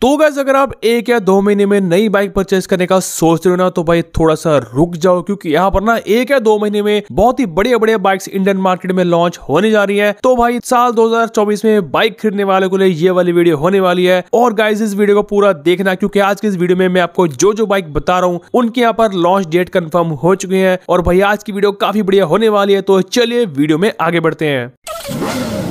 तो गैस अगर आप एक या दो महीने में नई बाइक परचेज करने का सोच रहे हो ना तो भाई थोड़ा सा रुक जाओ क्योंकि यहाँ पर ना एक या दो महीने में बहुत ही बड़े बड़े बाइक्स इंडियन मार्केट में लॉन्च होने जा रही है तो भाई साल 2024 में बाइक खरीदने वाले को लिए ये वाली वीडियो होने वाली है और गाइज इस वीडियो को पूरा देखना क्योंकि आज की इस वीडियो में मैं आपको जो जो बाइक बता रहा हूँ उनके यहाँ पर लॉन्च डेट कन्फर्म हो चुके हैं और भाई आज की वीडियो काफी बढ़िया होने वाली है तो चलिए वीडियो में आगे बढ़ते हैं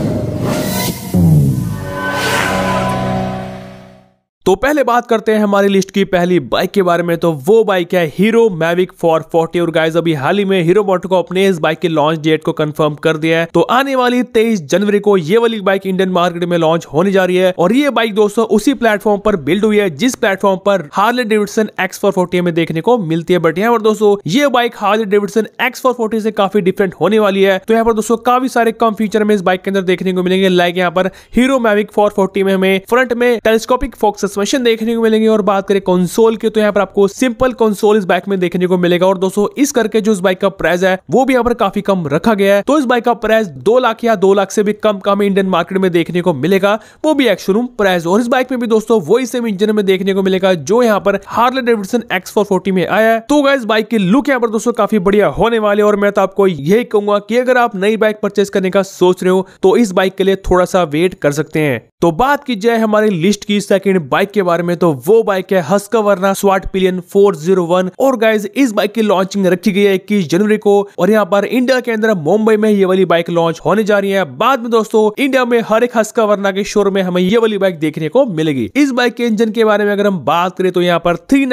तो पहले बात करते हैं हमारी लिस्ट की पहली बाइक के बारे में तो वो बाइक है हीरो मैविक फॉर फोर्टी और गाइस अभी हाल ही में हीरो मोटर को अपने इस बाइक के लॉन्च डेट को कंफर्म कर दिया है तो आने वाली 23 जनवरी को ये वाली बाइक इंडियन मार्केट में लॉन्च होने जा रही है और ये बाइक दोस्तों उसी प्लेटफॉर्म पर बिल्ड हुई है जिस प्लेटफॉर्म पर हार्ले डेविडसन एक्स फोर में देखने को मिलती है बट यहाँ पर दोस्तों ये bike Harley Davidson X four से काफी डिफरेंट होने वाली है तो यहाँ पर दोस्तों काफी सारे कम फीचर में इस बाइक के अंदर देखने को मिलेंगे लाइक यहाँ पर हीरो मैविक फोर में हमें फ्रंट में टेलीस्कोपिक फोक्स एक्सपेंशन देखने को मिलेंगे और बात करें कंसोल की तो यहाँ पर आपको सिंपल कंसोल इस बाइक में देखने को मिलेगा और दोस्तों इस करके जो इस बाइक का प्राइस है वो भी यहाँ पर काफी कम रखा गया है तो इस बाइक का प्राइस दो लाख या दो लाख से भी कम कम इंडियन मार्केट में देखने को मिलेगा वो भी एक शोरूम प्राइस और इस बाइक में भी दोस्तों वही सेम इंजन में देखने को मिलेगा जो यहाँ पर हार्ले डेविडसन एक्स में आया है तो इस बाइक की लुक यहाँ पर दोस्तों काफी बढ़िया होने वाले और मैं तो आपको यही कहूंगा कि अगर आप नई बाइक परचेस करने का सोच रहे हो तो इस बाइक के लिए थोड़ा सा वेट कर सकते हैं तो बात की जाए हमारी लिस्ट की सेकेंड बाइक बाइक के बारे में तो वो बाइक है हस्का वर्ना स्वाट पिलियन 401 और गाइज इस बाइक की लॉन्चिंग रखी गई है इक्कीस जनवरी को और यहाँ पर इंडिया के अंदर मुंबई में ये वाली बाइक लॉन्च होने जा रही है बाद में दोस्तों इंडिया में हर एक हस्का वर्ना के शोर में हमें ये वाली बाइक देखने को मिलेगी इस बाइक के इंजन के बारे में अगर हम बात करें तो यहाँ पर three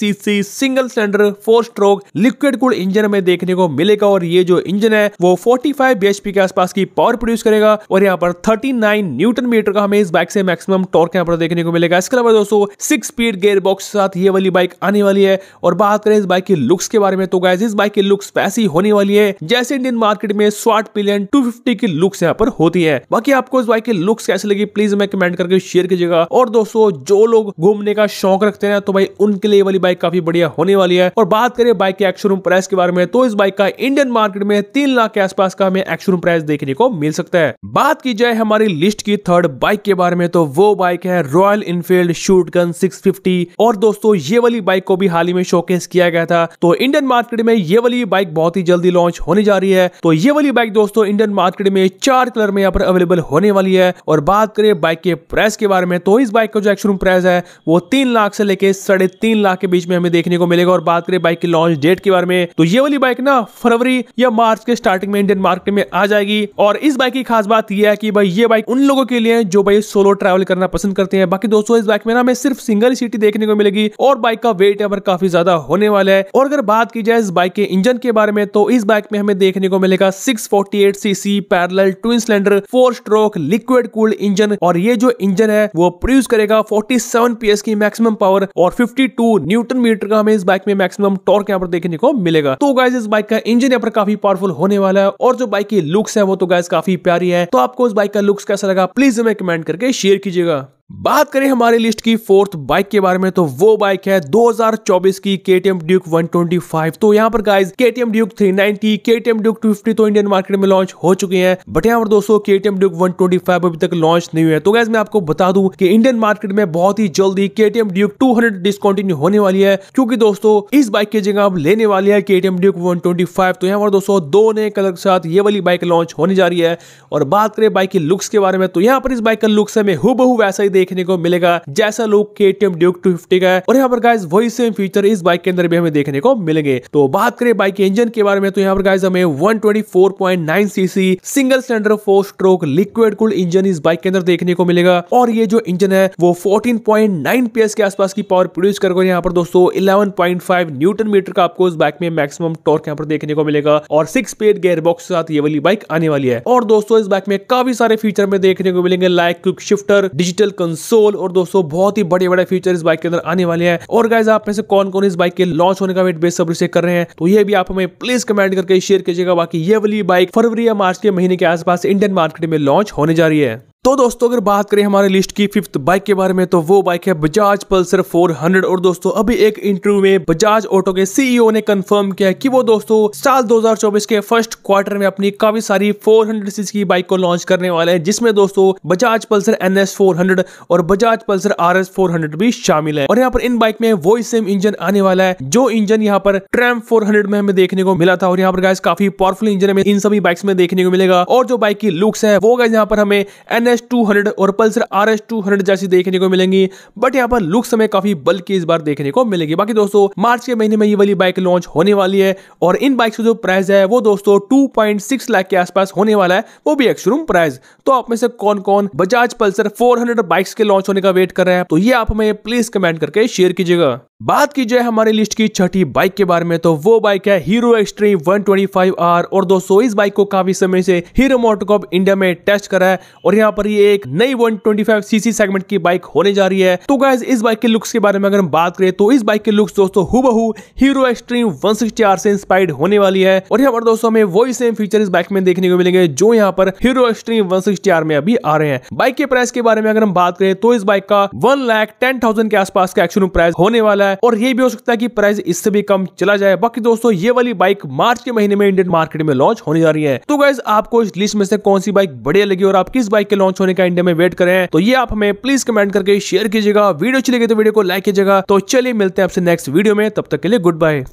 CC single cylinder four stroke liquid cool engine में देखने को मिलेगा और ये जो इंजन है वो फोर्टी फाइव के आसपास की पावर प्रोड्यूस करेगा और यहाँ पर थर्टी न्यूटन मीटर का हमें इस बाइक से मैक्सिमम टॉर्क यहाँ पर देखने को मिलेगा इसके अलावा दोस्तों सिक्स स्पीड गेयर बॉक्स के साथ ये वाली बाइक आने वाली है और बात करें इस बाइक के लुक्स के बारे में तो गाइज इस बाइक की लुक्स वैसी होने वाली है जैसे इंडियन मार्केट में स्वाट पिलियन टू की लुक्स यहाँ पर होती है बाकी आपको इस बाइक की लुक्स कैसे लगी प्लीज हमें कमेंट करके शेयर कीजिएगा और दोस्तों जो लोग घूमने का शौक रखते हैं तो भाई उनके लिए वाली बाइक काफी बढ़िया होने वाली है और बात करें बाइक के एक्शोरूम प्राइस के बारे में तो इस बाइक का इंडियन मार्केट में तीन लाख के आसपास का हमें एक्शोरूम प्राइस देखने को मिल सकता है बात की जाए हमारी लिस्ट की थर्ड बाइक के बारे में तो वो बाइक है Royal Infield Enfield Shotgun six और दोस्तों ये वाली बाइक को भी हाल ही में शोकेस किया गया था तो इंडियन मार्केट में ये वाली बाइक बहुत ही जल्दी लॉन्च होने जा रही है तो ये वाली बाइक दोस्तों इंडियन मार्केट में चार कलर में यहाँ पर अवेलेबल होने वाली है और बात करें बाइक के प्राइस के बारे में तो इस बाइक का जो एक्शोरूम प्राइस है वो तीन लाख से लेकर साढ़े तीन लाख के बीच में हमें देखने को मिलेगा और बात करें बाइक की लॉन्च डेट के बारे में तो ये वाली बाइक ना फरवरी या मार्च के स्टार्टिंग में इंडियन मार्केट में आ जाएगी और इस बाइक की खास बात यह है कि भाई ये बाइक उन लोगों के लिए जो भाई सोलो ट्रैवल करना पसंद करते हैं बाकी दोस्तों इस ब्लैक में ना हमें सिर्फ सिंगल सीटी देखने को मिलेगी और बाइक का वेट यहाँ पर काफी ज्यादा होने वाला है और अगर बात की जाए इस बाइक के इंजन के बारे में तो इस बाइक में हमें देखने को मिलेगा six CC parallel twin cylinder four stroke liquid cooled engine और ये जो इंजन है वो प्रोड्यूस करेगा फोर्टी पीएस की मैक्सिमम पावर और फिफ्टी न्यूटन मीटर का हमें इस बाइक में मैक्सिमम टॉर्क यहाँ पर देखने को मिलेगा तो गाइज इस बाइक का इंजन यहाँ पर काफी पावरफुल होने वाला है और जो बाइक की लुक्स है वो तो गाइज काफी प्यारी है तो आपको इस बाइक का लुक्स कैसा लगा प्लीज हमें कमेंट करके शेयर कीजिएगा बात करें हमारे लिस्ट की फोर्थ बाइक के बारे में तो वो बाइक है 2024 की KTM Duke 125 तो यहाँ पर guys KTM Duke 390 KTM Duke 250 तो इंडियन मार्केट में लॉन्च हो चुके हैं बट यहाँ पर दोस्तों KTM Duke 125 अभी तक लॉन्च नहीं हुए तो गाइज मैं आपको बता दूं कि इंडियन मार्केट में बहुत ही जल्दी KTM Duke 200 डिस्कंटिन्यू होने वाली है क्योंकि दोस्तों इस बाइक की जगह अब लेने वाली है KTM Duke 125 तो यहाँ पर दोस्तों दो नए कलर के साथ ये वाली बाइक लॉन्च होने जा रही है और बात करें बाइक के लुक्स के बारे में तो यहाँ पर इस बाइक का लुक्स हमें हु वैसा ही देखने को मिलेगा जैसा लोग के टी ड्यूक टू फिफ्टी का है और यहाँ पर गाइज वही सेम फीचर इस बाइक के अंदर भी हमें देखने को मिलेंगे तो बात करें बाइक के इंजन के बारे में तो यहाँ पर गाइज हमें one CC single cylinder four stroke liquid cool engine इस बाइक के अंदर देखने को मिलेगा और ये जो इंजन है वो फोर्टीन पॉइंट के आसपास की पावर प्रोड्यूस कर यहाँ पर दोस्तों 11.5 न्यूटन मीटर का आपको इस बाइक में मैक्सिमम टॉर्क यहाँ पर देखने को मिलेगा और सिक्स पेड गेयर बॉक्स के साथ ये वाली बाइक आने वाली है और दोस्तों इस बाइक में काफी सारे फीचर में देखने को मिलेंगे like quick shifter digital console और दोस्तों बहुत ही बड़े बड़े फीचर इस बाइक के अंदर आने वाले हैं और गाइज आप में से कौन कौन इस बाइक के लॉन्च होने का वेट बेसब्री से कर रहे हैं तो ये भी आप हमें प्लीज कमेंट करके शेयर कीजिएगा बाकी ये वाली बाइक फरवरी या मार्च के महीने के आसपास इंडियन मार्केट में लॉन्च होने जा रही है तो दोस्तों अगर बात करें हमारे लिस्ट की फिफ्थ बाइक के बारे में तो वो बाइक है बजाज पल्सर 400 और दोस्तों अभी एक इंटरव्यू में बजाज ऑटो के सीईओ e ने कंफर्म किया कि वो दोस्तों साल 2024 के फर्स्ट क्वार्टर में अपनी काफी सारी 400 सीसी की बाइक को लॉन्च करने वाले हैं जिसमें दोस्तों बजाज पल्सर एन एस और बजाज पल्सर आर एस भी शामिल है और यहाँ पर इन बाइक में वो सेम इंजन आने वाला है जो इंजन यहाँ पर ट्रैम फोर में हमें देखने को मिला था और यहाँ पर काफी पावरफुल इंजन हमें इन सभी बाइक में देखने को मिलेगा और जो बाइक की लुक्स है वो गैस यहाँ पर हमें एन एनएस टू हंड्रेड और Pulsar R S two hundred जैसी देखने को मिलेंगी बट यहाँ पर लुक्स हमें काफी बल्कि इस बार देखने को मिलेगी बाकी दोस्तों मार्च के महीने में ये वाली बाइक लॉन्च होने वाली है और इन बाइक का जो प्राइस है वो दोस्तों टू लाख के आसपास होने वाला है वो भी एक्सरूम प्राइस तो आप में से कौन कौन बजाज पल्सर फोर बाइक्स के लॉन्च होने का वेट कर रहे हैं तो ये आप हमें प्लीज कमेंट करके शेयर कीजिएगा बात की जाए हमारी लिस्ट की छठी बाइक के बारे में तो वो बाइक है हीरो एक्सट्रीम 125R और दोस्तों इस बाइक को काफी समय से हीरो मोटोकॉप इंडिया में टेस्ट करा है और यहाँ पर ये एक नई 125 सीसी सेगमेंट की बाइक होने जा रही है तो गाइज इस बाइक के लुक्स के बारे में अगर हम बात करें तो इस बाइक के लुक्स दोस्तों हु हीरो एक्सट्रीम वन से इंस्पायर्ड होने वाली है और यहाँ पर दोस्तों हमें वही सेम फीचर इस बाइक में देखने को मिलेंगे जो यहाँ पर हीरो एक्सट्रीम वन में अभी आ रहे हैं बाइक के प्राइस के बारे में अगर हम बात करें तो इस बाइक का वन टेन थाउजेंड के आसपास का एक्शन प्राइस होने वाला है है और ये भी हो सकता है कि प्राइस इससे भी कम चला जाए बाकी दोस्तों ये वाली बाइक मार्च के महीने में इंडियन मार्केट में लॉन्च होने जा रही है तो गाइज आपको इस लिस्ट में से कौन सी बाइक बढ़िया लगी और आप किस बाइक के लॉन्च होने का इंडिया में वेट करें तो ये आप हमें प्लीज कमेंट करके शेयर कीजिएगा वीडियो अच्छी लगे तो वीडियो को लाइक कीजिएगा तो चलिए मिलते हैं आपसे नेक्स्ट वीडियो में तब तक के लिए गुड बाय